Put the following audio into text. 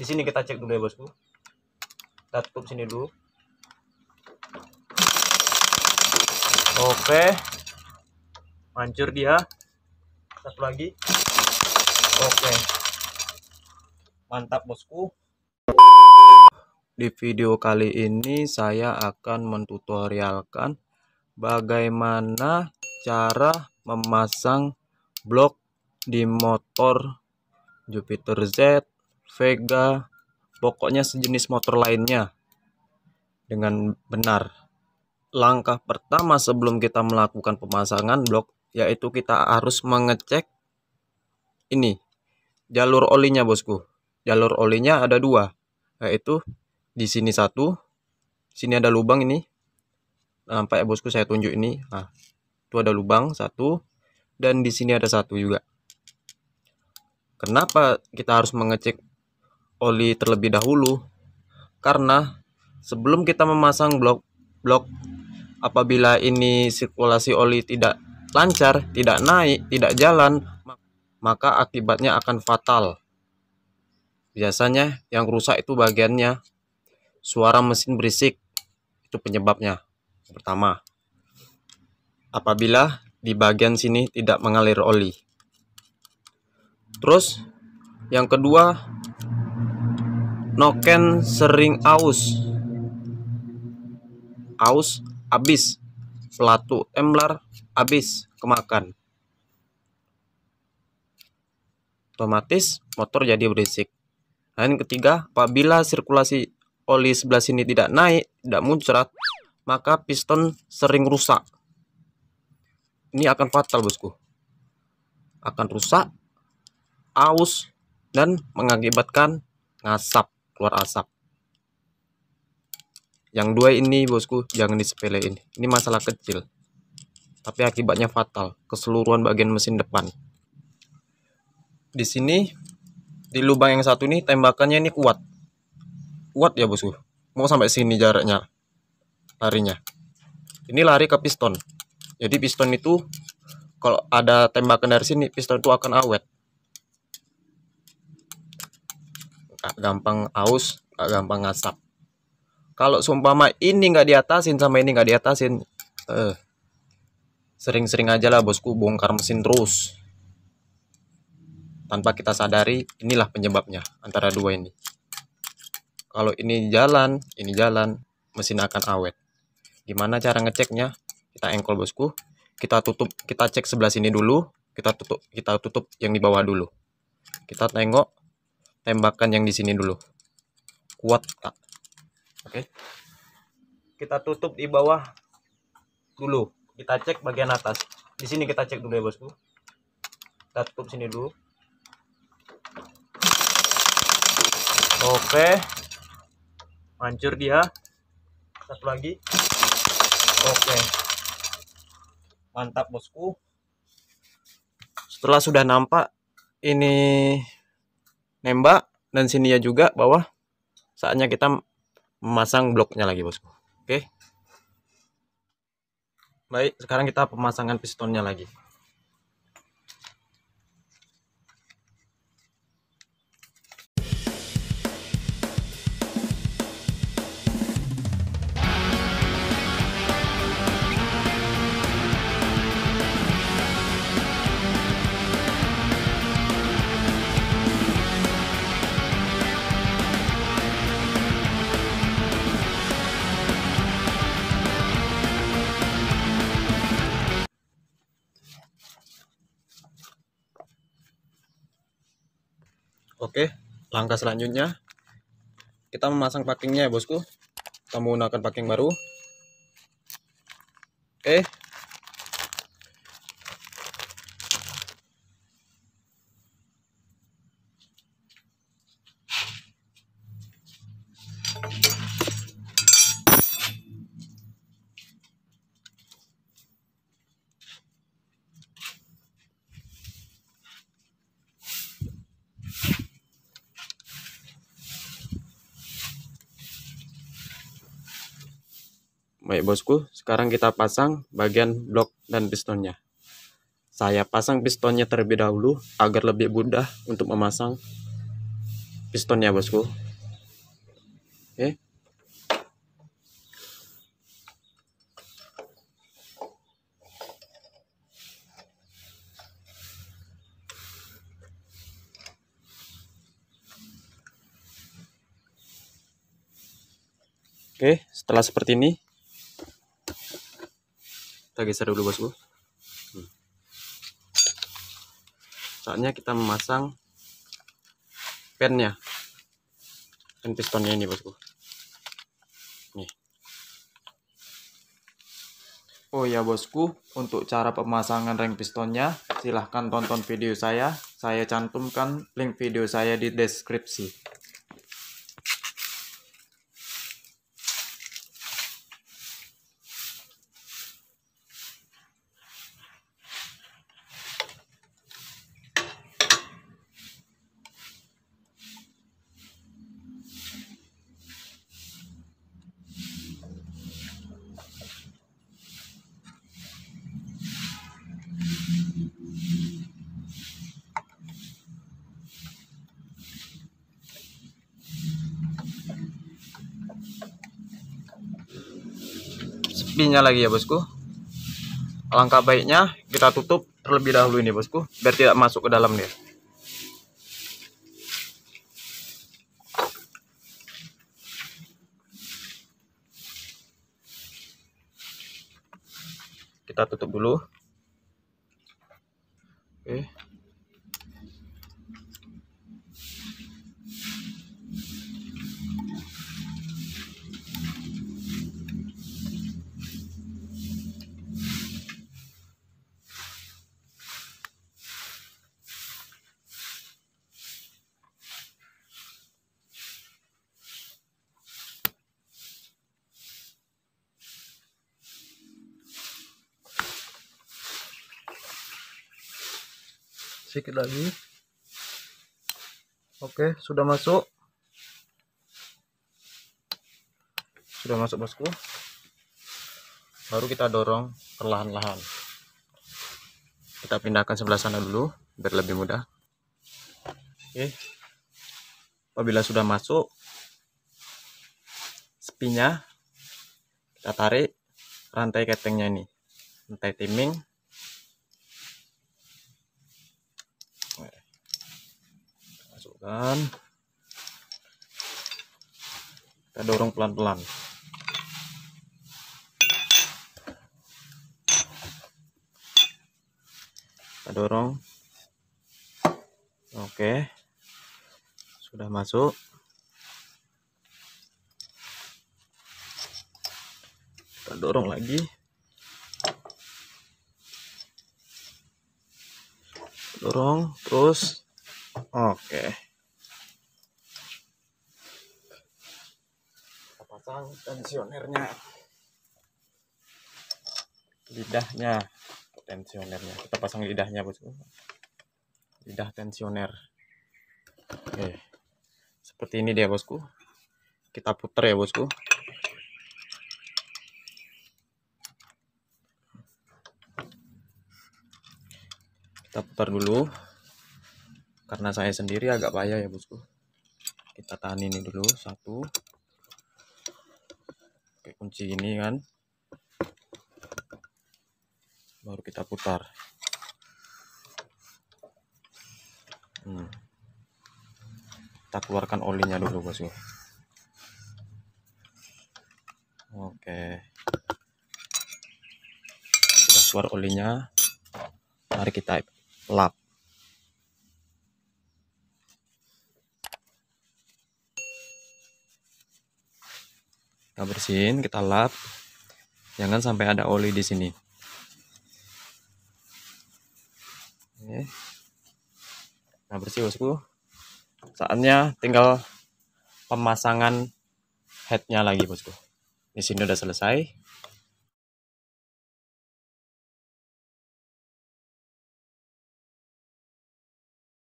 di sini kita cek dulu ya bosku kita tutup sini dulu oke hancur dia satu lagi oke mantap bosku di video kali ini saya akan mentutorialkan bagaimana cara memasang blok di motor Jupiter Z Vega, pokoknya sejenis motor lainnya dengan benar. Langkah pertama sebelum kita melakukan pemasangan blok yaitu kita harus mengecek ini jalur olinya bosku. Jalur olinya ada dua yaitu di sini satu, sini ada lubang ini. Nampak ya bosku saya tunjuk ini. Nah, itu ada lubang satu dan di sini ada satu juga. Kenapa kita harus mengecek oli terlebih dahulu karena sebelum kita memasang blok blok apabila ini sirkulasi oli tidak lancar, tidak naik, tidak jalan, maka akibatnya akan fatal. Biasanya yang rusak itu bagiannya suara mesin berisik. Itu penyebabnya. Pertama, apabila di bagian sini tidak mengalir oli. Terus yang kedua, noken sering aus aus abis pelatu emlar abis kemakan otomatis motor jadi berisik dan ketiga apabila sirkulasi oli sebelah sini tidak naik tidak muncrat maka piston sering rusak ini akan fatal bosku akan rusak aus dan mengakibatkan ngasap keluar asap yang dua ini bosku jangan disepelein ini masalah kecil tapi akibatnya fatal keseluruhan bagian mesin depan di sini di lubang yang satu ini tembakannya ini kuat kuat ya bosku mau sampai sini jaraknya larinya ini lari ke piston jadi piston itu kalau ada tembakan dari sini piston itu akan awet gak gampang aus gak gampang ngasap kalau seumpama ini gak diatasin sama ini gak diatasin eh sering-sering aja lah bosku bongkar mesin terus tanpa kita sadari inilah penyebabnya antara dua ini kalau ini jalan ini jalan mesin akan awet gimana cara ngeceknya kita engkol bosku kita tutup kita cek sebelah sini dulu kita tutup kita tutup yang di bawah dulu kita tengok tembakan yang di sini dulu kuat tak oke kita tutup di bawah dulu kita cek bagian atas di sini kita cek dulu ya bosku kita tutup sini dulu oke okay. hancur dia satu lagi oke mantap bosku setelah sudah nampak ini nembak dan ya juga bawah saatnya kita memasang bloknya lagi bosku oke baik sekarang kita pemasangan pistonnya lagi Oke, langkah selanjutnya kita memasang packingnya ya bosku. Kita menggunakan packing baru. Baik bosku, sekarang kita pasang bagian blok dan pistonnya. Saya pasang pistonnya terlebih dahulu agar lebih mudah untuk memasang pistonnya bosku. Oke. Oke, setelah seperti ini, kita geser dulu bosku hmm. saatnya kita memasang pennya pen pistonnya ini bosku nih Oh ya bosku, untuk cara pemasangan ring pistonnya, silahkan tonton video saya. Saya cantumkan link video saya di deskripsi. tepinya lagi ya bosku Langkah baiknya kita tutup terlebih dahulu ini bosku biar tidak masuk ke dalam nih. kita tutup dulu oke okay. sedikit lagi oke sudah masuk sudah masuk bosku baru kita dorong perlahan-lahan kita pindahkan sebelah sana dulu biar lebih mudah oke apabila sudah masuk spinya kita tarik rantai ketengnya ini rantai timing kan kita dorong pelan-pelan kita dorong oke sudah masuk kita dorong lagi dorong terus oke okay. pasang tensionernya lidahnya tensionernya kita pasang lidahnya bosku lidah tensioner oke seperti ini dia bosku kita putar ya bosku kita putar dulu karena saya sendiri agak payah ya bosku kita tahan ini dulu satu kunci ini kan baru kita putar hmm. kita keluarkan olinya dulu bosku ya. oke sudah keluar olinya mari kita lap kita bersihin kita lap jangan sampai ada oli di sini Oke. nah bersih bosku saatnya tinggal pemasangan headnya lagi bosku di sini udah selesai